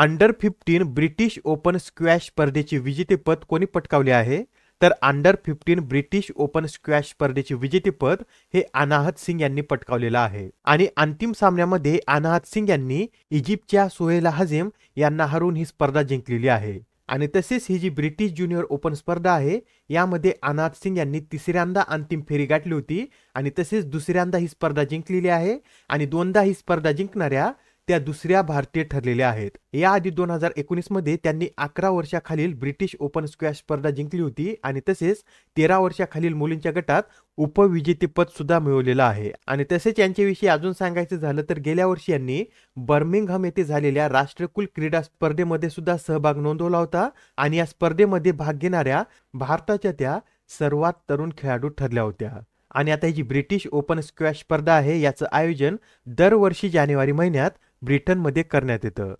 under fifteen British open squash स्पर्धेचे विजेतेपद कोणी पटकावले आहे तर under fifteen British open squash स्पर्धेचे विजेतेपद हे अनाहत सिंग यांनी पटकावलेलं आहे आणि अंतिम सामन्यामध्ये अनाहत सिंग यांनी इजिप्तच्या सोहेला हजेम यांना हरून ही स्पर्धा जिंकलेली आहे आणि तसेच ही जी ब्रिटिश ज्युनियर ओपन स्पर्धा आहे यामध्ये अनाथ सिंग यांनी तिसऱ्यांदा अंतिम फेरी गाठली होती आणि तसेच दुसऱ्यांदा ही स्पर्धा जिंकलेली आहे आणि दोनदा ही स्पर्धा जिंकणाऱ्या त्या दुसऱ्या भारतीय ठरलेल्या आहेत याआधी दोन हजार मध्ये त्यांनी अकरा वर्षाखालील ब्रिटिश ओपन स्क्वॅश स्पर्धा जिंकली होती आणि तसेच तेरा वर्षाखालील मुलींच्या गटात उपविजेतेपद सुद्धा मिळवलेलं आहे आणि तसेच यांच्याविषयी अजून सांगायचं झालं तर गेल्या वर्षी यांनी बर्मिंगहम येथे झालेल्या राष्ट्रकुल क्रीडा स्पर्धेमध्ये सुद्धा सहभाग नोंदवला होता आणि या स्पर्धेमध्ये भाग घेणाऱ्या भारताच्या त्या सर्वात तरुण खेळाडू ठरल्या होत्या आणि आता ही जी ब्रिटिश ओपन स्क्वॅश स्पर्धा आहे याचं आयोजन दरवर्षी जानेवारी महिन्यात ब्रिटनमध्ये करण्यात येतं